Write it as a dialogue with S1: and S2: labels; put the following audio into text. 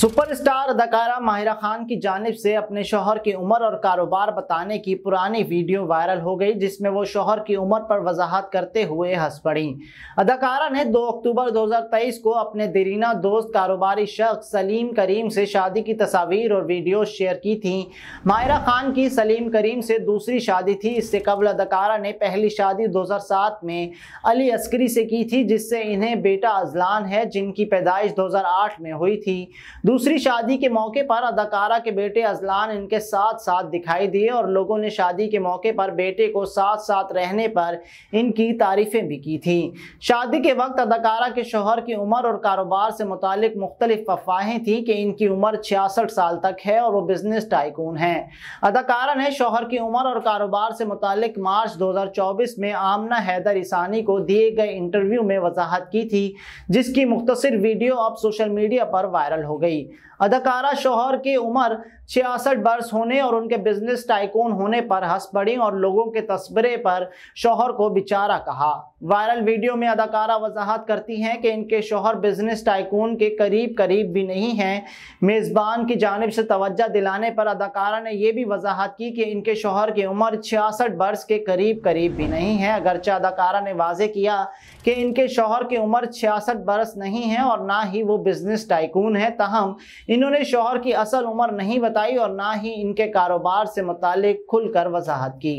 S1: superstar अदाकारा माहिरा खान की जानब से अपने शोहर की उम्र और कारोबार बताने की पुरानी वीडियो वायरल हो गई जिसमें वो शोहर की उम्र पर वजाहत करते हुए हंस पड़ी अदाकारा ने 2 अक्टूबर 2023 को अपने दरीना दोस्त कारोबारी शख्स सलीम करीम से शादी की तस्वीर और वीडियो शेयर की थी माहिरा खान की सलीम करीम से दूसरी शादी थी इससे कबल अदाकारा ने पहली शादी दो में अली अस्करी से की थी जिससे इन्हें बेटा अजलान है जिनकी पैदाइश दो में हुई थी दूसरी शादी के मौके पर अदाकारा के बेटे अजलान इनके साथ साथ दिखाई दिए और लोगों ने शादी के मौके पर बेटे को साथ साथ रहने पर इनकी तारीफें भी की थी शादी के वक्त अदाकारा के शोहर की उम्र और कारोबार से मुतल मुख्तलिफ अफवाहें थी कि इनकी उम्र छियासठ साल तक है और वो बिजनेस टाइकून है अदाकारा ने शोहर की उम्र और कारोबार से मुतल मार्च दो हजार चौबीस में आमना हैदर ईसानी को दिए गए इंटरव्यू में वजाहत की थी जिसकी मुख्तर वीडियो अब सोशल मीडिया पर वायरल हो गई गई अदाकारा शोहर की उम्र छियासठ वर्ष होने और उनके बिजनेस टाइकोन होने पर हंस पड़ी और लोगों के तस्वरे पर शोहर को बेचारा कहा वायरल वीडियो में अदाकारा वजाहत करती हैं कि इनके शोहर बिजनेस टाइकोन के करीब करीब भी नहीं हैं मेज़बान की जानब से तवज्जा दिलाने पर अदाकारा ने यह भी वजाहत की कि इनके शोहर की उम्र छियासठ वर्ष के करीब करीब भी नहीं है अगरचे अदाकारा ने वाजे किया कि इनके शोहर की उम्र छियासठ बरस नहीं है और ना ही वो बिजनेस टाइकून है तहम तमाम इन्होंने शोहर की असल उम्र नहीं बताई और ना ही इनके कारोबार से मुतल खुल कर वजाहत की